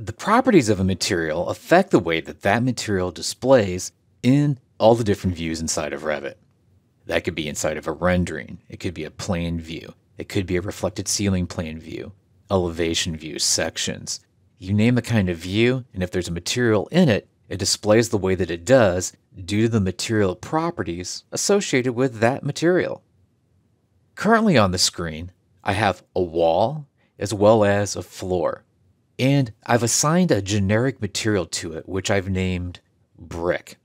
the properties of a material affect the way that that material displays in all the different views inside of Revit. That could be inside of a rendering, it could be a plan view, it could be a reflected ceiling plan view, elevation view, sections. You name a kind of view, and if there's a material in it, it displays the way that it does due to the material properties associated with that material. Currently on the screen, I have a wall as well as a floor. And I've assigned a generic material to it, which I've named brick.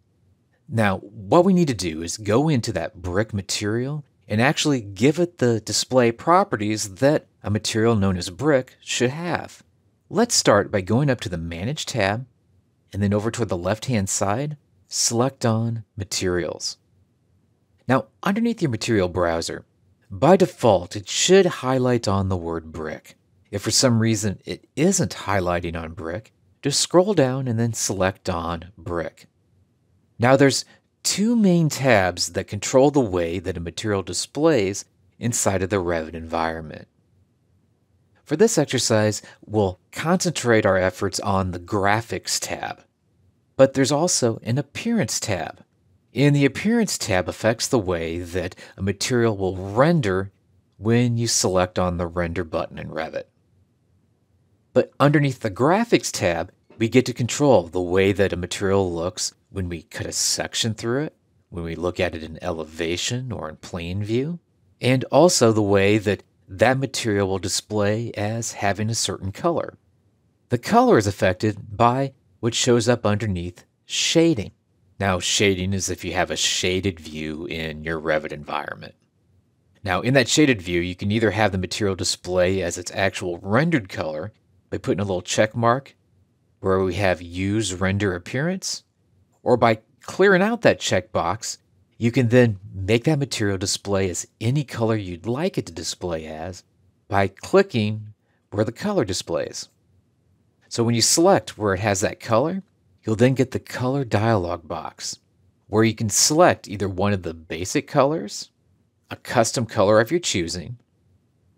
Now, what we need to do is go into that brick material and actually give it the display properties that a material known as brick should have. Let's start by going up to the Manage tab, and then over toward the left-hand side, select on Materials. Now, underneath your material browser, by default, it should highlight on the word brick. If for some reason it isn't highlighting on brick, just scroll down and then select on brick. Now there's two main tabs that control the way that a material displays inside of the Revit environment. For this exercise, we'll concentrate our efforts on the Graphics tab, but there's also an Appearance tab. And the Appearance tab affects the way that a material will render when you select on the Render button in Revit. But underneath the graphics tab, we get to control the way that a material looks when we cut a section through it, when we look at it in elevation or in plane view, and also the way that that material will display as having a certain color. The color is affected by what shows up underneath shading. Now, shading is if you have a shaded view in your Revit environment. Now, in that shaded view, you can either have the material display as its actual rendered color, by putting a little check mark where we have use render appearance, or by clearing out that checkbox, you can then make that material display as any color you'd like it to display as by clicking where the color displays. So when you select where it has that color, you'll then get the color dialog box where you can select either one of the basic colors, a custom color of your choosing,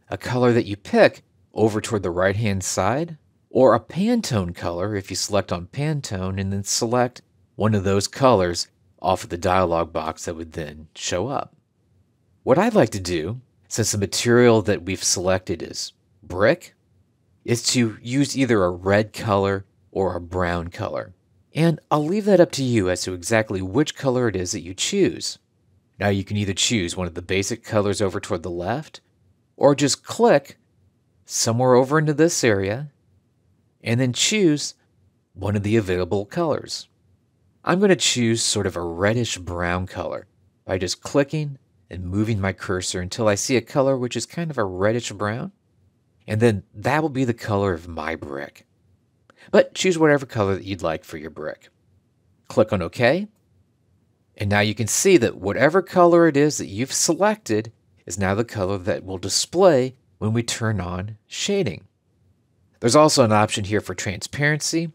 a color that you pick over toward the right hand side, or a Pantone color if you select on Pantone and then select one of those colors off of the dialog box that would then show up. What I'd like to do, since the material that we've selected is brick, is to use either a red color or a brown color. And I'll leave that up to you as to exactly which color it is that you choose. Now you can either choose one of the basic colors over toward the left, or just click somewhere over into this area, and then choose one of the available colors. I'm going to choose sort of a reddish brown color by just clicking and moving my cursor until I see a color which is kind of a reddish brown. And then that will be the color of my brick. But choose whatever color that you'd like for your brick. Click on OK. And now you can see that whatever color it is that you've selected is now the color that will display when we turn on shading. There's also an option here for transparency.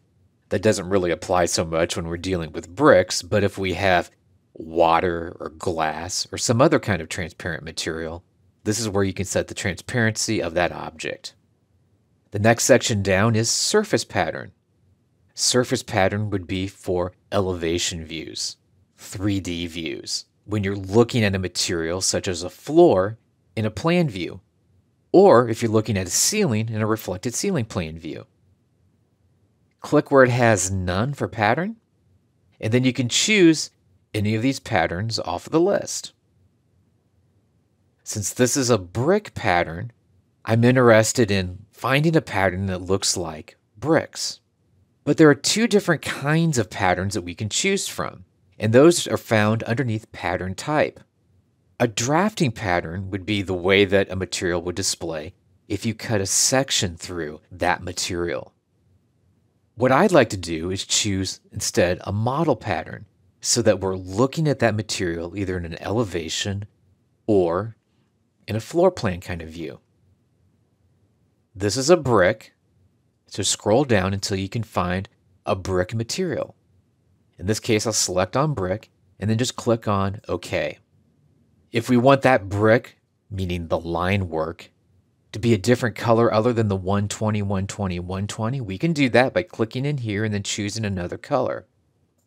That doesn't really apply so much when we're dealing with bricks, but if we have water or glass or some other kind of transparent material, this is where you can set the transparency of that object. The next section down is surface pattern. Surface pattern would be for elevation views, 3D views, when you're looking at a material such as a floor in a plan view or if you're looking at a ceiling in a reflected ceiling plane view. Click where it has none for pattern, and then you can choose any of these patterns off of the list. Since this is a brick pattern, I'm interested in finding a pattern that looks like bricks. But there are two different kinds of patterns that we can choose from, and those are found underneath pattern type. A drafting pattern would be the way that a material would display if you cut a section through that material. What I'd like to do is choose instead a model pattern so that we're looking at that material either in an elevation or in a floor plan kind of view. This is a brick, so scroll down until you can find a brick material. In this case, I'll select on brick and then just click on OK. If we want that brick, meaning the line work, to be a different color other than the 120, 120, 120, we can do that by clicking in here and then choosing another color.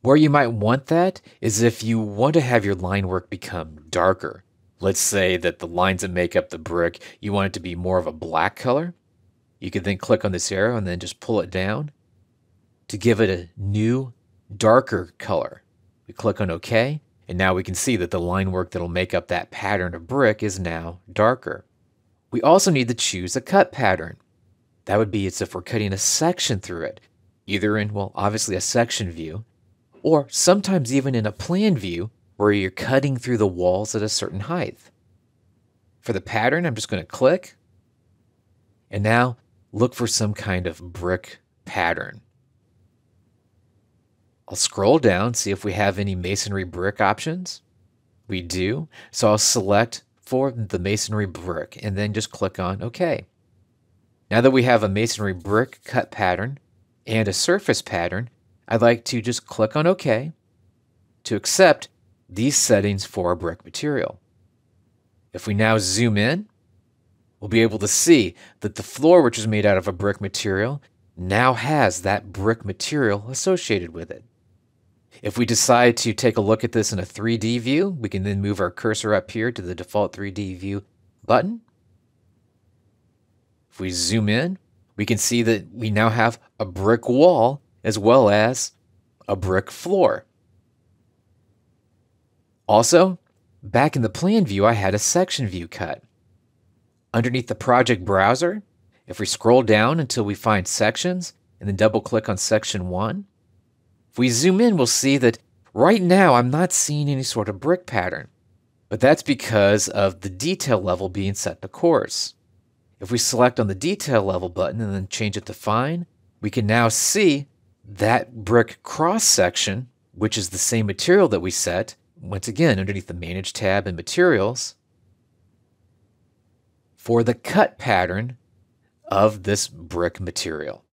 Where you might want that is if you want to have your line work become darker. Let's say that the lines that make up the brick, you want it to be more of a black color. You can then click on this arrow and then just pull it down to give it a new, darker color. We click on OK. And now we can see that the line work that'll make up that pattern of brick is now darker. We also need to choose a cut pattern. That would be as if we're cutting a section through it, either in, well, obviously a section view, or sometimes even in a plan view where you're cutting through the walls at a certain height. For the pattern, I'm just going to click, and now look for some kind of brick pattern. I'll scroll down, see if we have any masonry brick options. We do. So I'll select for the masonry brick and then just click on OK. Now that we have a masonry brick cut pattern and a surface pattern, I'd like to just click on OK to accept these settings for our brick material. If we now zoom in, we'll be able to see that the floor, which is made out of a brick material, now has that brick material associated with it. If we decide to take a look at this in a 3D view, we can then move our cursor up here to the default 3D view button. If we zoom in, we can see that we now have a brick wall as well as a brick floor. Also, back in the plan view, I had a section view cut. Underneath the project browser, if we scroll down until we find sections and then double click on section one, if we zoom in, we'll see that right now I'm not seeing any sort of brick pattern, but that's because of the detail level being set to coarse. If we select on the detail level button and then change it to fine, we can now see that brick cross section, which is the same material that we set, once again underneath the Manage tab in Materials, for the cut pattern of this brick material.